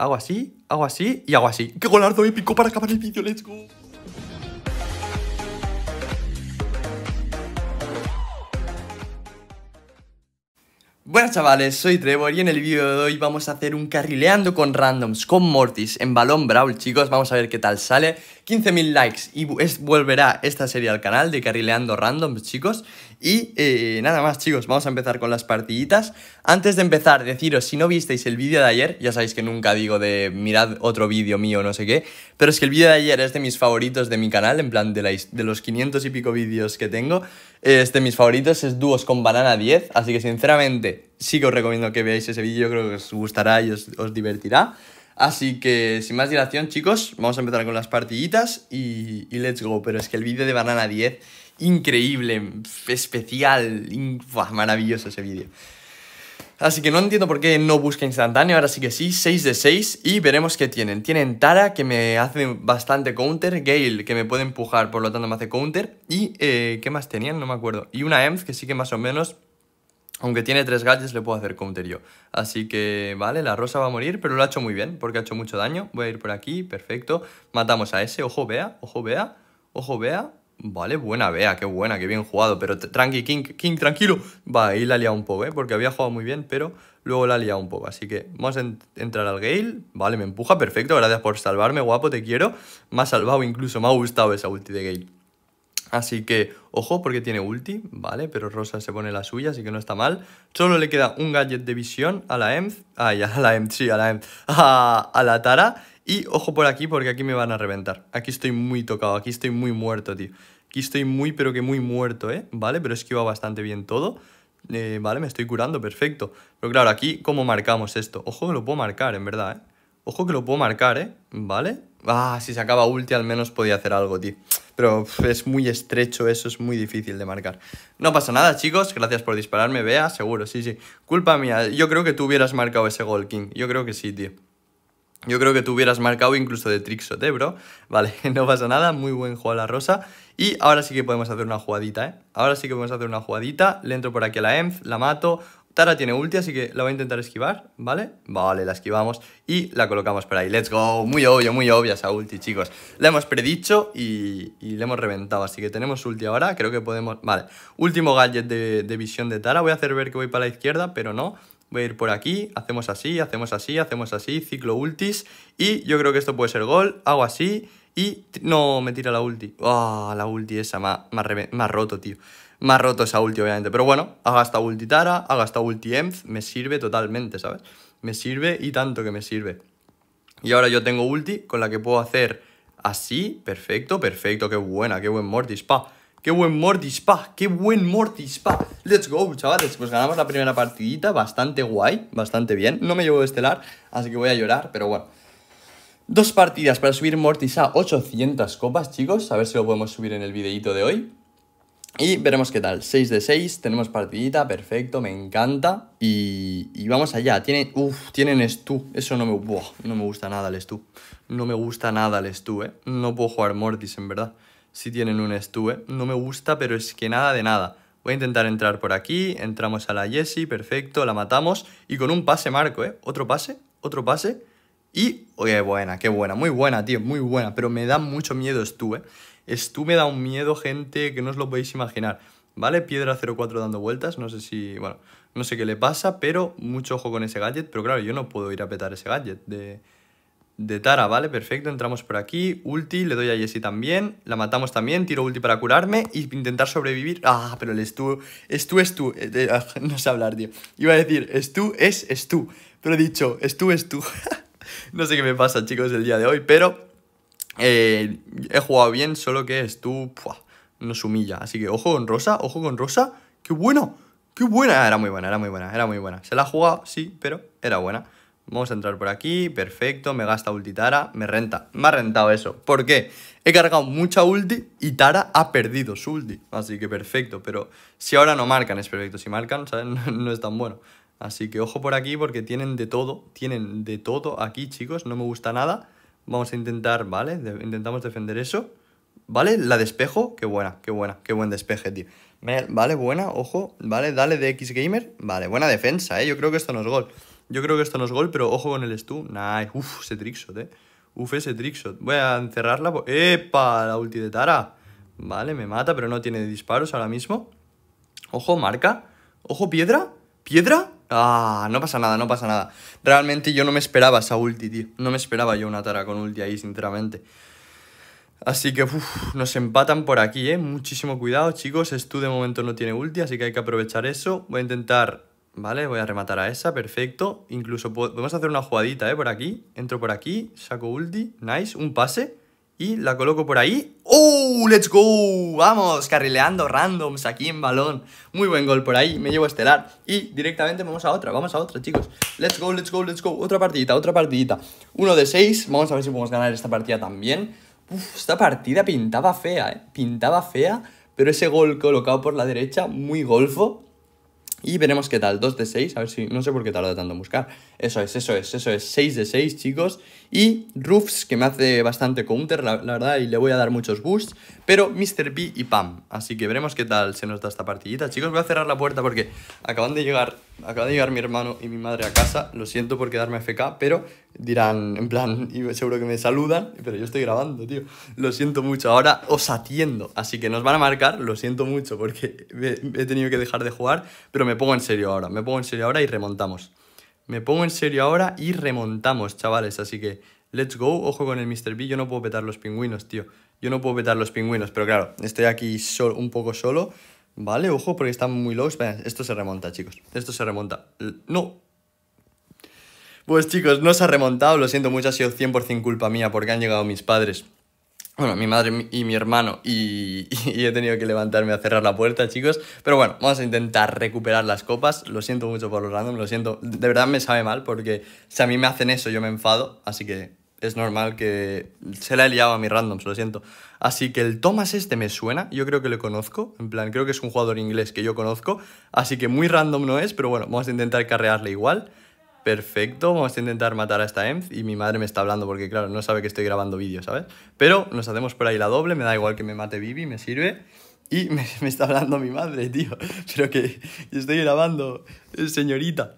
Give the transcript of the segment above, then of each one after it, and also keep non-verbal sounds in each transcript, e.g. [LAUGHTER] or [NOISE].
hago así, hago así y hago así. ¡Qué golazo épico para acabar el vídeo! ¡Let's go! Buenas chavales, soy Trevor y en el vídeo de hoy vamos a hacer un carrileando con randoms con Mortis en balón Brawl, chicos, vamos a ver qué tal sale 15.000 likes y volverá esta serie al canal de Carrileando Random, chicos. Y eh, nada más, chicos, vamos a empezar con las partiditas. Antes de empezar, deciros, si no visteis el vídeo de ayer, ya sabéis que nunca digo de mirad otro vídeo mío, no sé qué, pero es que el vídeo de ayer es de mis favoritos de mi canal, en plan de, los 500 y pico vídeos que tengo. Es de mis favoritos, es dúos con banana 10, así que sinceramente sí que os recomiendo que veáis ese vídeo, creo que os gustará y os, os divertirá. Así que sin más dilación, chicos, vamos a empezar con las partiditas y, let's go. Pero es que el vídeo de Banana 10, increíble, especial, maravilloso ese vídeo. Así que no entiendo por qué no busca instantáneo, ahora sí que sí, 6 de 6 y veremos qué tienen. Tienen Tara que me hace bastante counter, Gale que me puede empujar, por lo tanto me hace counter y eh, ¿qué más tenían? No me acuerdo. Y una Emf, que sí que más o menos aunque tiene tres gadgets, le puedo hacer counter yo. Así que, vale, la rosa va a morir, pero lo ha hecho muy bien, porque ha hecho mucho daño. Voy a ir por aquí, perfecto. Matamos a ese, ojo, vea, ojo, vea, ojo, vea. Vale, buena vea, qué buena, qué bien jugado. Pero tranqui, King, King, tranquilo. Va, ahí la ha liado un poco, ¿eh? Porque había jugado muy bien, pero luego la ha liado un poco. Así que vamos a entrar al Gale. Vale, me empuja, perfecto. Gracias por salvarme, guapo, te quiero. Me ha salvado incluso, me ha gustado esa ulti de Gale. Así que, ojo, porque tiene ulti, ¿vale? Pero Rosa se pone la suya, así que no está mal. Solo le queda un gadget de visión a la EMZ. Ay, a la EMZ, sí, a la EMZ. [LAUGHS] A, la Tara. Y ojo por aquí, porque aquí me van a reventar. Aquí estoy muy tocado, aquí estoy muy muerto, tío. Aquí estoy muy, pero que muy muerto, ¿eh? ¿Vale? Pero es que iba bastante bien todo. Eh, vale, me estoy curando, perfecto. Pero claro, aquí, ¿cómo marcamos esto? Ojo que lo puedo marcar, en verdad, ¿eh? Ojo que lo puedo marcar, ¿eh? ¿Vale? Ah, si se acaba ulti al menos podía hacer algo, tío pero es muy estrecho eso, es muy difícil de marcar. No pasa nada, chicos, gracias por dispararme, vea, seguro, sí, sí. Culpa mía, yo creo que tú hubieras marcado ese gol, King, yo creo que sí, tío. Yo creo que tú hubieras marcado incluso de trickshot, eh, bro? Vale, [LAUGHS] no pasa nada, muy buen juego a la rosa. Y ahora sí que podemos hacer una jugadita, ¿eh? Ahora sí que podemos hacer una jugadita, le entro por aquí a la Enf, la mato, Tara tiene ulti, así que la voy a intentar esquivar, ¿vale? Vale, la esquivamos y la colocamos por ahí. ¡Let's go! Muy obvio, muy obvia esa ulti, chicos. La hemos predicho y, la hemos reventado, así que tenemos ulti ahora. Creo que podemos... Vale, último gadget de, visión de Tara. Voy a hacer ver que voy para la izquierda, pero no. Voy a ir por aquí, hacemos así, hacemos así, hacemos así, ciclo ultis. Y yo creo que esto puede ser gol, hago así y... No, me tira la ulti. ¡Ah! la ulti esa más roto, tío. Más roto esa ulti, obviamente. Pero bueno, ha gastado ulti Tara, ha gastado ulti Enf, me sirve totalmente, ¿sabes? Me sirve y tanto que me sirve. Y ahora yo tengo ulti con la que puedo hacer así. Perfecto, perfecto, qué buena, qué buen Mortis, pa. ¡Qué buen Mortis, pa! ¡Qué buen Mortis, pa! ¡Let's go, chavales! Pues ganamos la primera partidita, bastante guay, bastante bien. No me llevo de estelar, así que voy a llorar, pero bueno. Dos partidas para subir Mortis a 800 copas, chicos. A ver si lo podemos subir en el videíto de hoy. Y veremos qué tal. 6 de 6, tenemos partidita, perfecto, me encanta. Y, y vamos allá. Tienen, uff, tienen Stu. Eso no me, no me gusta nada el Stu. No me gusta nada el Stu, eh. No puedo jugar Mortis, en verdad. Si tienen un Stu, eh. No me gusta, pero es que nada de nada. Voy a intentar entrar por aquí. Entramos a la Jessie, perfecto, la matamos. Y con un pase, Marco, eh. Otro pase, otro pase. Y, oye, buena, qué buena, muy buena, tío, muy buena. Pero me da mucho miedo Stu, ¿eh? Stu me da un miedo, gente, que no os lo podéis imaginar. ¿Vale? Piedra 04 dando vueltas, no sé si, bueno, no sé qué le pasa, pero mucho ojo con ese gadget. Pero claro, yo no puedo ir a petar ese gadget de, de Tara, ¿vale? Perfecto, entramos por aquí. Ulti, le doy a Jessie también. La matamos también. Tiro ulti para curarme y intentar sobrevivir. Ah, pero el Stu... Stu es tú. Eh, eh, [LAUGHS] no sé hablar, tío. Iba a decir, Stu es tú Pero he dicho, Stu es tú. [LAUGHS] [LAUGHS] no sé qué me pasa, chicos, el día de hoy, pero eh, he jugado bien, solo que estuvo tú, nos humilla. Así que ojo con Rosa, ojo con Rosa. ¡Qué bueno ¡Qué buena! Ah, era muy buena, era muy buena, era muy buena. Se la ha jugado, sí, pero era buena. Vamos a entrar por aquí, perfecto, me gasta ulti Tara, me renta, me ha rentado eso. ¿Por qué? He cargado mucha ulti y Tara ha perdido su ulti, así que perfecto, pero si ahora no marcan es perfecto, si marcan, [LAUGHS] no es tan bueno. Así que ojo por aquí porque tienen de todo, tienen de todo aquí, chicos, no me gusta nada. Vamos a intentar, ¿vale? intentamos defender eso. ¿Vale? La despejo, qué buena, qué buena, qué buen despeje, tío. Vale, buena, ojo, vale, dale de X Gamer. Vale, buena defensa, ¿eh? Yo creo que esto no es gol. Yo creo que esto no es gol, pero ojo con el Stu. Nice, uf, ese trickshot, ¿eh? Uf, ese trickshot. Voy a encerrarla. ¡Epa! La ulti de Tara. Vale, me mata, pero no tiene disparos ahora mismo. Ojo, marca. Ojo, piedra. ¿Piedra? Ah, no pasa nada, no pasa nada. Realmente yo no me esperaba esa ulti, tío. No me esperaba yo una Tara con ulti ahí, sinceramente. Así que nos empatan por aquí, ¿eh? Muchísimo cuidado, chicos. Stu de momento no tiene ulti, así que hay que aprovechar eso. Voy a intentar... Vale, voy a rematar a esa, perfecto. Incluso podemos hacer una jugadita, ¿eh? Por aquí. Entro por aquí, saco ulti. Nice, un pase. Y la coloco por ahí. ¡Oh! ¡Let's go! Vamos, carrileando randoms aquí en balón. Muy buen gol por ahí, me llevo a estelar. Y directamente vamos a otra, vamos a otra, chicos. Let's go, let's go, let's go. Otra partidita, otra partidita. Uno de seis, vamos a ver si podemos ganar esta partida también. esta partida pintaba fea, ¿eh? Pintaba fea, pero ese gol colocado por la derecha, muy golfo. Y veremos qué tal, 2 de seis a ver si, no sé por qué tarda tanto en buscar. Eso es, eso es, eso es. 6 de 6, chicos. Y Roofs, que me hace bastante counter, la, verdad, y le voy a dar muchos boosts. Pero Mr. P y Pam. Así que veremos qué tal se nos da esta partidita. Chicos, voy a cerrar la puerta porque acaban de llegar, acaba de llegar mi hermano y mi madre a casa. Lo siento por quedarme FK, pero dirán, en plan, y seguro que me saludan, pero yo estoy grabando, tío. Lo siento mucho, ahora os atiendo. Así que nos van a marcar, lo siento mucho porque he tenido que dejar de jugar, pero me pongo en serio ahora, me pongo en serio ahora y remontamos. Me pongo en serio ahora y remontamos, chavales. Así que, let's go. Ojo con el Mr. B. Yo no puedo petar los pingüinos, tío. Yo no puedo petar los pingüinos, pero claro, estoy aquí solo, un poco solo. Vale, ojo, porque están muy lows. Esto se remonta, chicos. Esto se remonta. No, pues chicos, no se ha remontado, lo siento mucho, ha sido 100% culpa mía porque han llegado mis padres. Bueno, mi madre y mi hermano [LAUGHS] y, he tenido que levantarme a cerrar la puerta, chicos. Pero bueno, vamos a intentar recuperar las copas. Lo siento mucho por los random, lo siento. De verdad me sabe mal porque si a mí me hacen eso yo me enfado. Así que es normal que se la haya liado a mi randoms, lo siento. Así que el Thomas este me suena, yo creo que lo conozco. En plan, creo que es un jugador inglés que yo conozco. Así que muy random no es, pero bueno, vamos a intentar carrearle igual perfecto, vamos a intentar matar a esta EMF y mi madre me está hablando porque claro, no sabe que estoy grabando vídeos, ¿sabes? Pero nos hacemos por ahí la doble, me da igual que me mate Bibi, me sirve. Y [LAUGHS] me, está hablando mi madre, tío. Pero que estoy grabando, eh, señorita.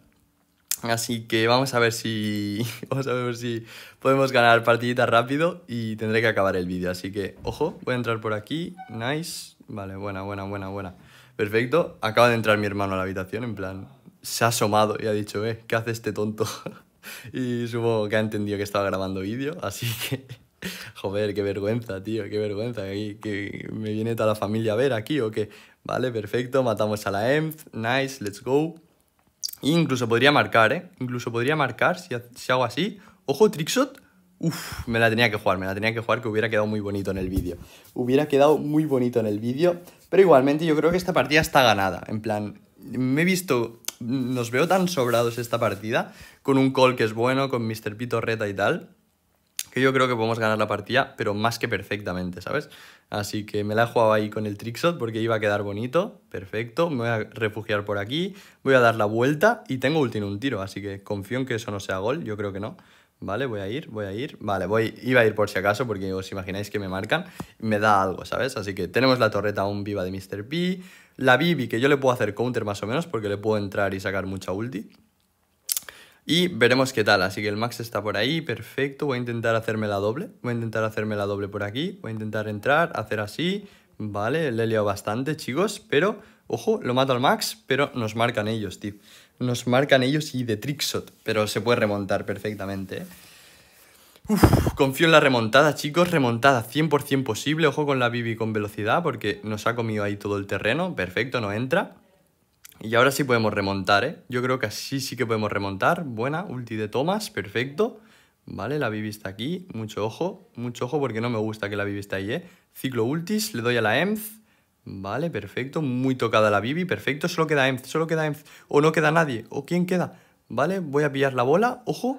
Así que vamos a ver si. [LAUGHS] Vamos a ver si podemos ganar partidita rápido y tendré que acabar el vídeo. Así que, ojo, voy a entrar por aquí. Nice. Vale, buena, buena, buena, buena. Perfecto. Acaba de entrar mi hermano a la habitación, en plan se ha asomado y ha dicho, eh, ¿qué hace este tonto? [LAUGHS] y supongo que ha entendido que estaba grabando vídeo, así que... [LAUGHS] Joder, qué vergüenza, tío, qué vergüenza. Que, me viene toda la familia a ver aquí o qué. Vale, perfecto, matamos a la EMF, nice, let's go. Incluso podría marcar, ¿eh? Incluso podría marcar si, si hago así. Ojo, trickshot. Uf, me la tenía que jugar, me la tenía que jugar que hubiera quedado muy bonito en el vídeo. Hubiera quedado muy bonito en el vídeo, pero igualmente yo creo que esta partida está ganada. En plan, me he visto nos veo tan sobrados esta partida, con un call que es bueno, con Mr. Pito torreta y tal, que yo creo que podemos ganar la partida, pero más que perfectamente, ¿sabes? Así que me la he jugado ahí con el trickshot porque iba a quedar bonito, perfecto, me voy a refugiar por aquí, voy a dar la vuelta y tengo ulti en un tiro, así que confío en que eso no sea gol, yo creo que no. Vale, voy a ir, voy a ir. Vale, voy, iba a ir por si acaso, porque os imagináis que me marcan, me da algo, ¿sabes? Así que tenemos la torreta aún viva de Mr. P, la Bibi, que yo le puedo hacer counter más o menos, porque le puedo entrar y sacar mucha ulti. Y veremos qué tal, así que el max está por ahí, perfecto, voy a intentar hacerme la doble, voy a intentar hacerme la doble por aquí, voy a intentar entrar, hacer así, vale, le he liado bastante chicos, pero, ojo, lo mato al max, pero nos marcan ellos, tío, nos marcan ellos y de trixot pero se puede remontar perfectamente, ¿eh? confío en la remontada, chicos. Remontada 100% posible. Ojo con la Bibi con velocidad porque nos ha comido ahí todo el terreno. Perfecto, no entra. Y ahora sí podemos remontar, ¿eh? Yo creo que así sí que podemos remontar. Buena, ulti de Thomas, perfecto. Vale, la Bibi está aquí. Mucho ojo, mucho ojo porque no me gusta que la Bibi esté ahí, ¿eh? Ciclo ultis, le doy a la EMF. Vale, perfecto. Muy tocada la Bibi, perfecto. Solo queda EMF, solo queda EMF. O no queda nadie. ¿O quién queda? Vale, voy a pillar la bola. Ojo,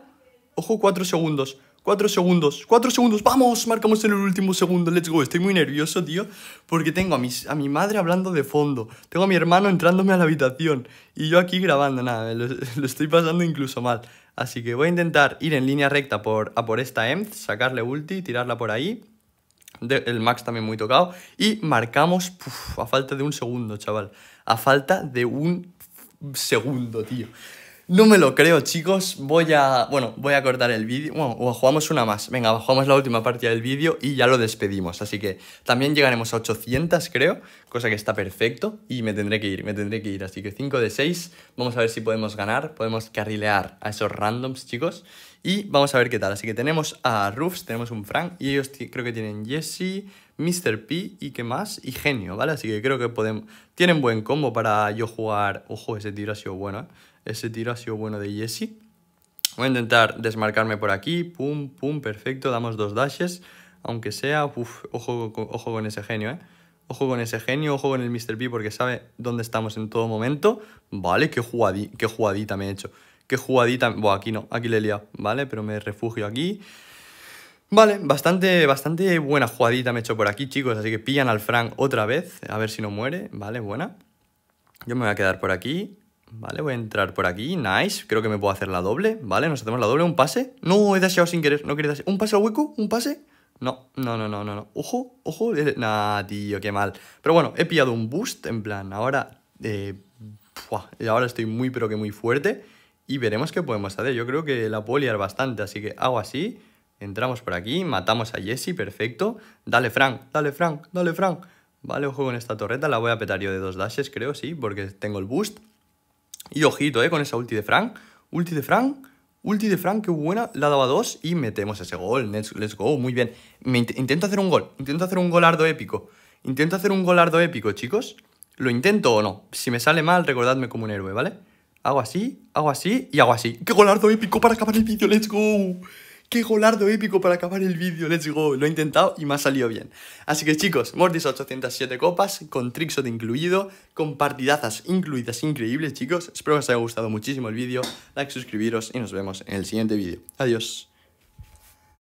ojo, cuatro segundos. Cuatro segundos, cuatro segundos, vamos, marcamos en el último segundo, let's go. Estoy muy nervioso, tío, porque tengo a, mis, a mi madre hablando de fondo, tengo a mi hermano entrándome a la habitación y yo aquí grabando, nada, lo, [LAUGHS] estoy pasando incluso mal. Así que voy a intentar ir en línea recta por, a por esta EMF, sacarle ulti, tirarla por ahí. el Max también muy tocado. Y marcamos a falta de un segundo, chaval. A falta de un segundo, tío. No me lo creo, chicos. Voy a. Bueno, voy a cortar el vídeo. Bueno, o jugamos una más. Venga, jugamos la última parte del vídeo y ya lo despedimos. Así que también llegaremos a 800, creo. Cosa que está perfecto. Y me tendré que ir, me tendré que ir. Así que 5 de 6. Vamos a ver si podemos ganar. Podemos carrilear a esos randoms, chicos. Y vamos a ver qué tal. Así que tenemos a Roofs, tenemos un Frank. Y ellos creo que tienen Jesse, Mr. P y qué más. Y Genio, ¿vale? Así que creo que podemos. Tienen buen combo para yo jugar. Ojo, ese tiro ha sido bueno, ¿eh? Ese tiro ha sido bueno de Jesse. Voy a intentar desmarcarme por aquí. Pum, pum, perfecto. Damos dos dashes. Aunque sea... Uf, ojo, ojo con ese genio, ¿eh? Ojo con ese genio, ojo con el Mr. P porque sabe dónde estamos en todo momento. Vale, qué, jugadí, qué jugadita me he hecho. Qué jugadita... Bueno, aquí no, aquí le he liado, ¿vale? Pero me refugio aquí. Vale, bastante, bastante buena jugadita me he hecho por aquí, chicos. Así que pillan al Frank otra vez, a ver si no muere. Vale, buena. Yo me voy a quedar por aquí. Vale, voy a entrar por aquí. Nice. Creo que me puedo hacer la doble. Vale, nos hacemos la doble. ¿Un pase? No, he deseado sin querer. No quería ¿Un pase al hueco? ¿Un pase? No, no, no, no, no. Ojo, ojo. Eh, nah, tío, qué mal. Pero bueno, he pillado un boost. En plan, ahora... Eh, eh, ahora estoy muy, pero que muy fuerte. Y veremos qué podemos hacer. Yo creo que la puedo liar bastante. Así que hago así. Entramos por aquí. Matamos a Jesse. Perfecto. Dale, Frank. Dale, Frank. Dale, Frank. Vale, ojo con esta torreta. La voy a petar yo de dos dashes, creo, sí. Porque tengo el boost. Y ojito, eh, con esa ulti de Frank. Ulti de Frank. Ulti de Frank, qué buena. La daba dos y metemos ese gol. Let's, go, muy bien. Me intento hacer un gol. Intento hacer un golardo épico. Intento hacer un golardo épico, chicos. ¿Lo intento o no? Si me sale mal, recordadme como un héroe, ¿vale? Hago así, hago así y hago así. ¡Qué golardo épico para acabar el vídeo! ¡Let's go! ¡Qué golardo épico para acabar el vídeo! ¡Let's go! Lo he intentado y me ha salido bien. Así que chicos, Mortis 807 copas, con Trixot incluido, con partidazas incluidas increíbles, chicos. Espero que os haya gustado muchísimo el vídeo, like, suscribiros y nos vemos en el siguiente vídeo. Adiós.